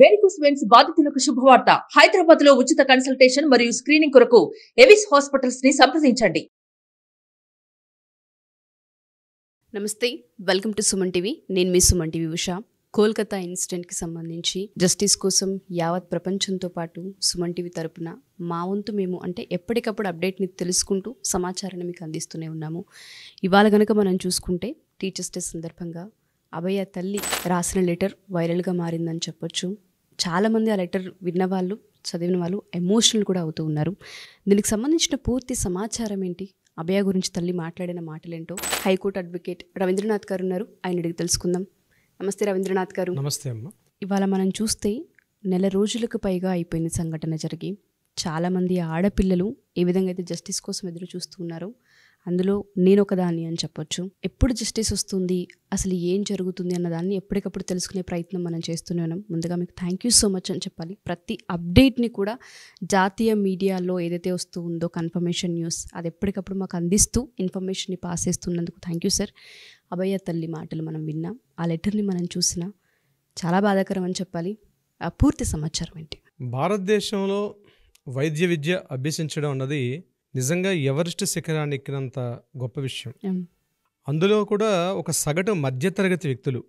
varicose veins బాధితులకు శుభవార్త హైదరాబాద్ లో ఉచిత కన్సల్టేషన్ మరియు స్క్రీనింగ్ కొరకు ఎవిస్ హాస్పిటల్స్ ని సంప్రదించండి నమస్తే వెల్కమ్ టు సుమన్ టీవీ నేను మీ సుమన్ టీవీ ఉషా కోల్కతా ఇన్సిడెంట్కి సంబంధించి జస్టిస్ కోసం యావత్ ప్రపంచంతో పాటు సుమన్ టీవీ తరపున మా వంతు మేము అంటే ఎప్పటికప్పుడు అప్డేట్ని తెలుసుకుంటూ సమాచారాన్ని మీకు అందిస్తూనే ఉన్నాము ఇవాళ కనుక మనం చూసుకుంటే టీచర్స్ డే సందర్భంగా అభయ తల్లి రాసిన లెటర్ వైరల్గా మారిందని చెప్పొచ్చు చాలామంది ఆ లెటర్ విన్నవాళ్ళు చదివిన వాళ్ళు ఎమోషనల్ కూడా అవుతూ ఉన్నారు దీనికి సంబంధించిన పూర్తి సమాచారం ఏంటి అభయ గురించి తల్లి మాట్లాడిన మాటలేంటో హైకోర్టు అడ్వకేట్ రవీంద్రనాథ్ గారు ఉన్నారు ఆయన అడిగి తెలుసుకుందాం నమస్తే రవీంద్రనాథ్ గారు నమస్తే అమ్మ ఇవాళ మనం చూస్తే నెల రోజులకు పైగా అయిపోయింది సంఘటన జరిగి చాలామంది ఆడపిల్లలు ఏ విధంగా అయితే జస్టిస్ కోసం ఎదురు చూస్తూ ఉన్నారో అందులో నేను ఒకదాన్ని అని చెప్పొచ్చు ఎప్పుడు జస్టిస్ వస్తుంది అసలు ఏం జరుగుతుంది అన్నదాన్ని ఎప్పటికప్పుడు తెలుసుకునే ప్రయత్నం మనం చేస్తూనే ఉన్నాం ముందుగా మీకు థ్యాంక్ యూ సో మచ్ అని చెప్పాలి ప్రతి అప్డేట్ని కూడా జాతీయ మీడియాలో ఏదైతే వస్తూ ఉందో కన్ఫర్మేషన్ న్యూస్ అది ఎప్పటికప్పుడు మాకు అందిస్తూ ఇన్ఫర్మేషన్ని పాస్ చేస్తున్నందుకు థ్యాంక్ యూ సార్ అభయ తల్లి మాటలు మనం విన్నాం ఆ లెటర్ని మనం చూసినా చాలా బాధాకరం అని చెప్పాలి పూర్తి సమాచారం ఏంటి భారతదేశంలో వైద్య విద్య అభ్యసించడం అన్నది నిజంగా ఎవరెస్ట్ శిఖరాన్ని ఎక్కినంత గొప్ప విషయం అందులో కూడా ఒక సగటు మధ్యతరగతి వ్యక్తులు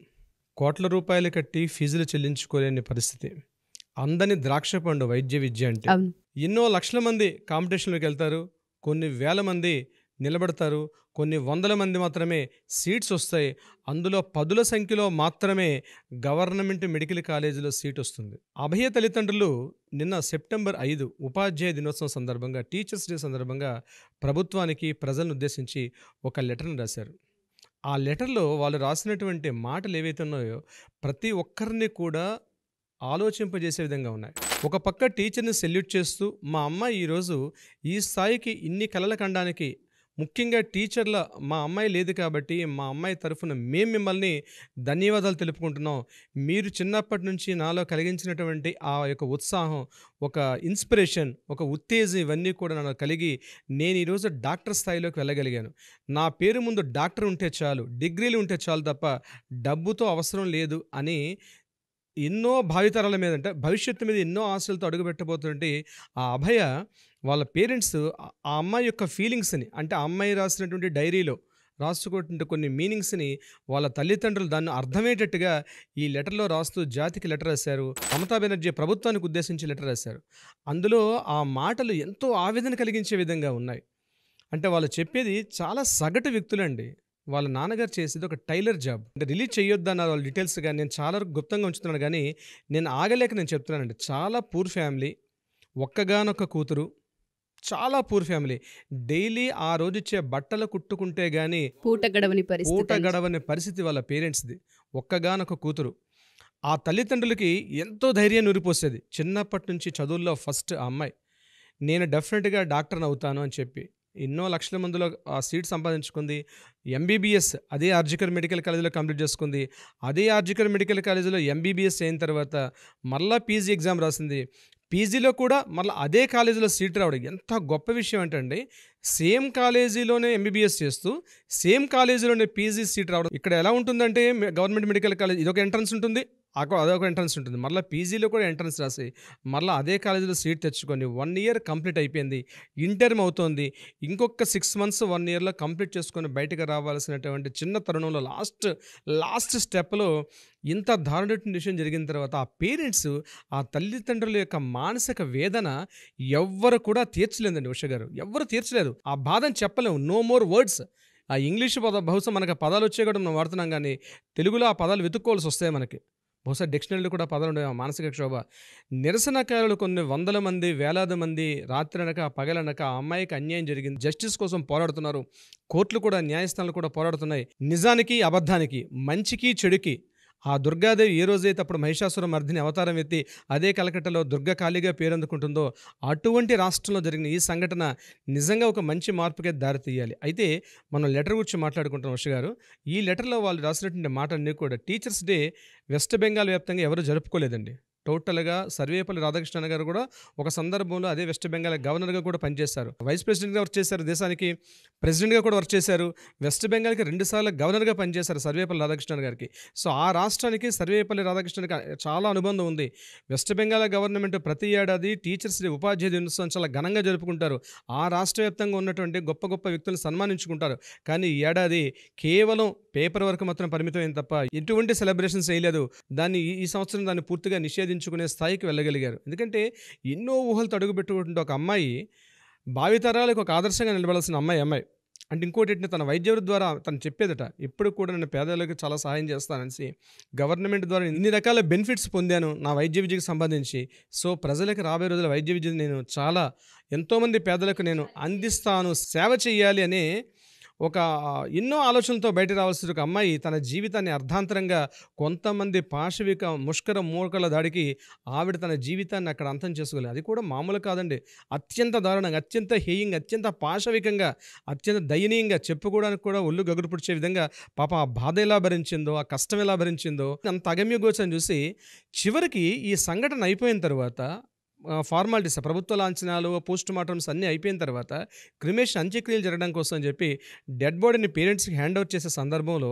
కోట్ల రూపాయలు కట్టి ఫీజులు చెల్లించుకోలేని పరిస్థితి అందని ద్రాక్ష పండు వైద్య విద్య అంటే ఎన్నో లక్షల మంది కాంపిటీషన్లోకి వెళ్తారు కొన్ని వేల మంది నిలబడతారు కొన్ని వందల మంది మాత్రమే సీట్స్ వస్తాయి అందులో పదుల సంఖ్యలో మాత్రమే గవర్నమెంట్ మెడికల్ కాలేజీలో సీట్ వస్తుంది అభయ తల్లిదండ్రులు నిన్న సెప్టెంబర్ ఐదు ఉపాధ్యాయ దినోత్సవం సందర్భంగా టీచర్స్ డే సందర్భంగా ప్రభుత్వానికి ప్రజలను ఉద్దేశించి ఒక లెటర్ను రాశారు ఆ లెటర్లో వాళ్ళు రాసినటువంటి మాటలు ఏవైతే ఉన్నాయో ప్రతి ఒక్కరిని కూడా ఆలోచింపజేసే విధంగా ఉన్నాయి ఒక పక్క టీచర్ని సెల్యూట్ చేస్తూ మా అమ్మాయి ఈరోజు ఈ స్థాయికి ఇన్ని కలల కండానికి ముఖ్యంగా టీచర్ల మా అమ్మాయి లేదు కాబట్టి మా అమ్మాయి తరఫున మేము మిమ్మల్ని ధన్యవాదాలు తెలుపుకుంటున్నాం మీరు చిన్నప్పటి నుంచి నాలో కలిగించినటువంటి ఆ యొక్క ఉత్సాహం ఒక ఇన్స్పిరేషన్ ఒక ఉత్తేజం ఇవన్నీ కూడా నన్ను కలిగి నేను ఈరోజు డాక్టర్ స్థాయిలోకి వెళ్ళగలిగాను నా పేరు ముందు డాక్టర్ ఉంటే చాలు డిగ్రీలు ఉంటే చాలు తప్ప డబ్బుతో అవసరం లేదు అని ఎన్నో భావితరాల మీద అంటే భవిష్యత్తు మీద ఎన్నో ఆశలతో అడుగుపెట్టబోతుంటే ఆ అభయ వాళ్ళ పేరెంట్స్ ఆ అమ్మాయి యొక్క ఫీలింగ్స్ని అంటే ఆ అమ్మాయి రాసినటువంటి డైరీలో రాసుకున్నటువంటి కొన్ని మీనింగ్స్ని వాళ్ళ తల్లిదండ్రులు దాన్ని అర్థమయ్యేటట్టుగా ఈ లెటర్లో రాస్తూ జాతికి లెటర్ రాశారు మమతా బెనర్జీ ప్రభుత్వానికి ఉద్దేశించి లెటర్ రాశారు అందులో ఆ మాటలు ఎంతో ఆవేదన కలిగించే విధంగా ఉన్నాయి అంటే వాళ్ళు చెప్పేది చాలా సగటు వ్యక్తులండి వాళ్ళ నాన్నగారు చేసేది ఒక టైలర్ జాబ్ అంటే రిలీజ్ చేయొద్దన్నారు వాళ్ళ డీటెయిల్స్ కానీ నేను చాలా గుప్తంగా ఉంచుతున్నాను కానీ నేను ఆగలేక నేను చెప్తున్నానండి చాలా పూర్ ఫ్యామిలీ ఒక్కగానొక్క కూతురు చాలా పూర్ ఫ్యామిలీ డైలీ ఆ రోజు ఇచ్చే బట్టలు కుట్టుకుంటే గానీ పూట గడవని పరిస్థితి పూట గడవని పరిస్థితి వాళ్ళ పేరెంట్స్ది ఒక్కగానొక కూతురు ఆ తల్లిదండ్రులకి ఎంతో ధైర్యం ఉరిపోసేది చిన్నప్పటి నుంచి చదువుల్లో ఫస్ట్ అమ్మాయి నేను డెఫినెట్గా డాక్టర్ని అవుతాను అని చెప్పి ఎన్నో లక్షల మందిలో ఆ సీట్ సంపాదించుకుంది ఎంబీబీఎస్ అదే ఆర్జికర్ మెడికల్ కాలేజీలో కంప్లీట్ చేసుకుంది అదే ఆర్జికర్ మెడికల్ కాలేజీలో ఎంబీబీఎస్ అయిన తర్వాత మళ్ళీ పీజీ ఎగ్జామ్ రాసింది పీజీలో కూడా మళ్ళీ అదే కాలేజీలో సీట్ రావడం ఎంత గొప్ప విషయం ఏంటండి సేమ్ కాలేజీలోనే ఎంబీబీఎస్ చేస్తూ సేమ్ కాలేజీలోనే పీజీ సీట్ రావడం ఇక్కడ ఎలా ఉంటుందంటే గవర్నమెంట్ మెడికల్ కాలేజ్ ఇదొక ఎంట్రన్స్ ఉంటుంది అదొక ఎంట్రన్స్ ఉంటుంది మళ్ళీ పీజీలో కూడా ఎంట్రన్స్ రాసి మళ్ళీ అదే కాలేజీలో సీట్ తెచ్చుకొని వన్ ఇయర్ కంప్లీట్ అయిపోయింది ఇంటర్మ్ అవుతోంది ఇంకొక సిక్స్ మంత్స్ వన్ ఇయర్లో కంప్లీట్ చేసుకొని బయటకు రావాల్సినటువంటి చిన్న తరుణంలో లాస్ట్ లాస్ట్ స్టెప్లో ఇంత దారుణ విషయం జరిగిన తర్వాత ఆ పేరెంట్స్ ఆ తల్లిదండ్రుల యొక్క మానసిక వేదన ఎవ్వరు కూడా తీర్చలేదండి ఉష గారు ఎవ్వరు తీర్చలేదు ఆ బాధను చెప్పలేము నో మోర్ వర్డ్స్ ఆ ఇంగ్లీష్ పద బహుశా మనకు పదాలు వచ్చే కూడా మనం వాడుతున్నాం కానీ తెలుగులో ఆ పదాలు వెతుక్కోవాల్సి వస్తాయి మనకి బహుశా డిక్షనరీలు కూడా పదాలు ఉండేవి మానసిక క్షోభ నిరసనకారులు కొన్ని వందల మంది వేలాది మంది రాత్రి అనక పగలనక ఆ అమ్మాయికి అన్యాయం జరిగింది జస్టిస్ కోసం పోరాడుతున్నారు కోర్టులు కూడా న్యాయస్థానాలు కూడా పోరాడుతున్నాయి నిజానికి అబద్ధానికి మంచికి చెడుకి ఆ దుర్గాదేవి ఏ రోజైతే అప్పుడు మహిషాసుర మర్దిని అవతారం ఎత్తి అదే కలకట్టలో దుర్గ ఖాళీగా పేరందుకుంటుందో అటువంటి రాష్ట్రంలో జరిగిన ఈ సంఘటన నిజంగా ఒక మంచి మార్పుకే దారితీయాలి అయితే మనం లెటర్ గురించి మాట్లాడుకుంటాం ఉష గారు ఈ లెటర్లో వాళ్ళు రాసినటువంటి మాటలన్నీ కూడా టీచర్స్ డే వెస్ట్ బెంగాల్ వ్యాప్తంగా ఎవరు జరుపుకోలేదండి టోటల్గా సర్వేపల్లి రాధాకృష్ణన్ గారు కూడా ఒక సందర్భంలో అదే వెస్ట్ బెంగాల్ గవర్నర్గా కూడా పనిచేశారు వైస్ ప్రెసిడెంట్గా వర్క్ చేశారు దేశానికి ప్రెసిడెంట్గా కూడా వర్క్ చేశారు వెస్ట్ బెంగాల్కి రెండుసార్లు గవర్నర్గా పనిచేశారు సర్వేపల్లి రాధాకృష్ణన్ గారికి సో ఆ రాష్ట్రానికి సర్వేపల్లి రాధాకృష్ణన్కి చాలా అనుబంధం ఉంది వెస్ట్ బెంగాల్ గవర్నమెంట్ ప్రతి ఏడాది టీచర్స్ డే ఉపాధ్యాయ దినోత్సవం చాలా ఘనంగా జరుపుకుంటారు ఆ రాష్ట్ర వ్యాప్తంగా ఉన్నటువంటి గొప్ప గొప్ప వ్యక్తులను సన్మానించుకుంటారు కానీ ఈ ఏడాది కేవలం పేపర్ వరకు మాత్రం పరిమితమైంది తప్ప ఎటువంటి సెలబ్రేషన్స్ చేయలేదు దాన్ని ఈ సంవత్సరం దాన్ని పూర్తిగా నిషేధించారు ఆలోచించుకునే స్థాయికి వెళ్ళగలిగారు ఎందుకంటే ఎన్నో ఊహలు తడుగుపెట్టుకుంటున్న ఒక అమ్మాయి భావితరాలకు ఒక ఆదర్శంగా నిలబడాల్సిన అమ్మాయి అమ్మాయి అంటే ఇంకోటిని తన వైద్యుడి ద్వారా తను చెప్పేదట ఇప్పుడు కూడా నేను పేదలకు చాలా సహాయం చేస్తానని గవర్నమెంట్ ద్వారా ఇన్ని రకాల బెనిఫిట్స్ పొందాను నా వైద్య విద్యకు సంబంధించి సో ప్రజలకు రాబోయే రోజుల వైద్య విద్యను నేను చాలా ఎంతోమంది పేదలకు నేను అందిస్తాను సేవ చేయాలి అనే ఒక ఎన్నో ఆలోచనలతో బయట రావాల్సిన ఒక అమ్మాయి తన జీవితాన్ని అర్ధాంతరంగా కొంతమంది పాశవిక ముష్కర మూలకల దాడికి ఆవిడ తన జీవితాన్ని అక్కడ అంతం చేసుకోలేదు అది కూడా మామూలు కాదండి అత్యంత దారుణంగా అత్యంత హేయింగ్ అత్యంత పాశవికంగా అత్యంత దయనీయంగా చెప్పుకోవడానికి కూడా ఒళ్ళు గగురు పుడిచే విధంగా పాప ఆ బాధ ఎలా భరించిందో ఆ కష్టం ఎలా భరించిందో అంత అగమ్య గోచరం చూసి చివరికి ఈ సంఘటన అయిపోయిన తర్వాత ఫార్మాలిటీస్ ప్రభుత్వ లాంఛనాలు పోస్ట్ మార్టమ్స్ అన్నీ అయిపోయిన తర్వాత క్రిమేషన్ అంత్యక్రియలు జరగడం కోసం అని చెప్పి డెడ్ బాడీని పేరెంట్స్కి హ్యాండ్ ఓవర్ చేసే సందర్భంలో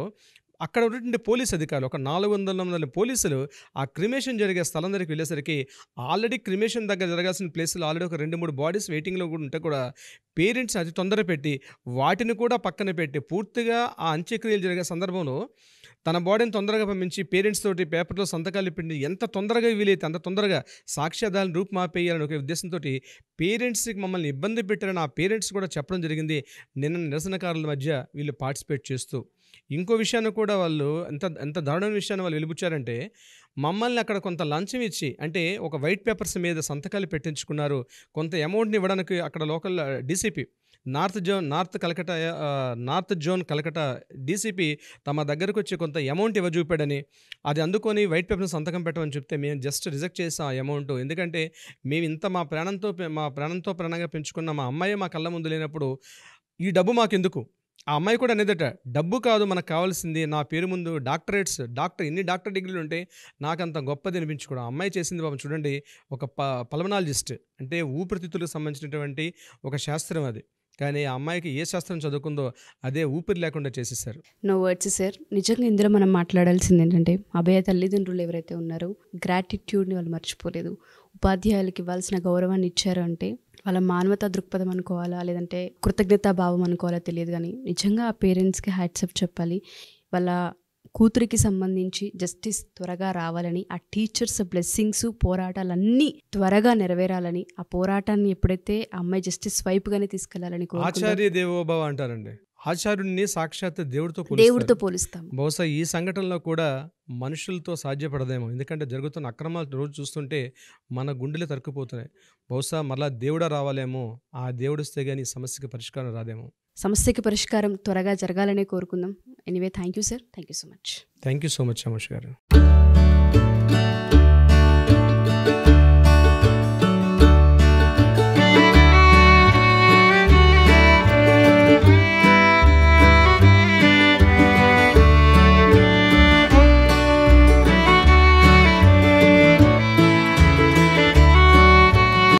అక్కడ ఉన్నటువంటి పోలీస్ అధికారులు ఒక నాలుగు వందల మంది పోలీసులు ఆ క్రిమేషన్ జరిగే స్థలం దగ్గరికి వెళ్ళేసరికి ఆల్రెడీ క్రిమేషన్ దగ్గర జరగాల్సిన ప్లేసులు ఆల్రెడీ ఒక రెండు మూడు బాడీస్ వెయిటింగ్లో కూడా ఉంటే కూడా పేరెంట్స్ అతి తొందర పెట్టి వాటిని కూడా పక్కన పెట్టి పూర్తిగా ఆ అంత్యక్రియలు జరిగే సందర్భంలో తన బాడీని తొందరగా పంపించి పేరెంట్స్ తోటి పేపర్లో సంతకాలు ఇప్పిండి ఎంత తొందరగా వీలైతే అంత తొందరగా సాక్ష్యాధారాలను రూపుమాపేయాలని ఒక ఉద్దేశంతో పేరెంట్స్కి మమ్మల్ని ఇబ్బంది పెట్టారని ఆ పేరెంట్స్ కూడా చెప్పడం జరిగింది నిన్న నిరసనకారుల మధ్య వీళ్ళు పార్టిసిపేట్ చేస్తూ ఇంకో విషయాన్ని కూడా వాళ్ళు ఎంత ఎంత దారుణమైన విషయాన్ని వాళ్ళు వెలుపుచ్చారంటే మమ్మల్ని అక్కడ కొంత లంచం ఇచ్చి అంటే ఒక వైట్ పేపర్స్ మీద సంతకాలు పెట్టించుకున్నారు కొంత అమౌంట్ని ఇవ్వడానికి అక్కడ local DCP north zone north Kolkata north zone Kolkata DCP తమ దగ్గరకు వచ్చి కొంత అమౌంట్ ఇవ్వజూపాడని అది అందుకొని వైట్ పేపర్ని సంతకం పెట్టమని చెప్తే మేము జస్ట్ రిజెక్ట్ చేసాం ఆ అమౌంట్ ఎందుకంటే మేము ఇంత మా ప్రాణంతో మా ప్రాణంతో ప్రాణంగా పెంచుకున్న మా అమ్మాయి మా కళ్ళ ముందు లేనప్పుడు ఈ డబ్బు మాకెందుకు ఆ అమ్మాయి కూడా అనేదట డబ్బు కాదు మనకు కావాల్సింది నా పేరు ముందు డాక్టరేట్స్ డాక్టర్ ఎన్ని డాక్టర్ డిగ్రీలు ఉంటే నాకు అంత గొప్పది అనిపించుకోవడం అమ్మాయి చేసింది పాపం చూడండి ఒక ప పల్మనాలజిస్ట్ అంటే ఊపిరితిత్తులకు సంబంధించినటువంటి ఒక శాస్త్రం అది కానీ ఆ అమ్మాయికి ఏ శాస్త్రం చదువుకుందో అదే ఊపిరి లేకుండా చేసేసారు నో వర్డ్స్ సార్ నిజంగా ఇందులో మనం మాట్లాడాల్సింది ఏంటంటే అభయ తల్లిదండ్రులు ఎవరైతే ఉన్నారో గ్రాటిట్యూడ్ని వాళ్ళు మర్చిపోలేదు ఉపాధ్యాయులకి ఇవ్వాల్సిన గౌరవాన్ని ఇచ్చారు అంటే వాళ్ళ మానవతా దృక్పథం అనుకోవాలా లేదంటే కృతజ్ఞతా భావం అనుకోవాలా తెలియదు కానీ నిజంగా ఆ పేరెంట్స్కి హ్యాట్సప్ చెప్పాలి వాళ్ళ కూతురికి సంబంధించి జస్టిస్ త్వరగా రావాలని ఆ టీచర్స్ బ్లెస్సింగ్స్ పోరాటాలన్నీ త్వరగా నెరవేరాలని ఆ పోరాటాన్ని ఎప్పుడైతే ఆ అమ్మాయి జస్టిస్ వైపుగానే తీసుకెళ్లాలని ఆచార్య దేవోభావ అంటారండి ఆచార్యుడిని సాక్షాత్ దేవుడితో దేవుడితో పోలుస్తాం బహుశా ఈ సంఘటనలో కూడా మనుషులతో సాధ్యపడదేమో ఎందుకంటే జరుగుతున్న అక్రమాలు రోజు చూస్తుంటే మన గుండెలు తరుక్కుపోతున్నాయి బహుశా మరలా దేవుడ రావాలేమో ఆ దేవుడిస్తే కానీ సమస్యకి పరిష్కారం రాదేమో సమస్యకి పరిష్కారం త్వరగా జరగాలని కోరుకుందాం anyway thank you sir thank you so much thank you so much సమష్ గారు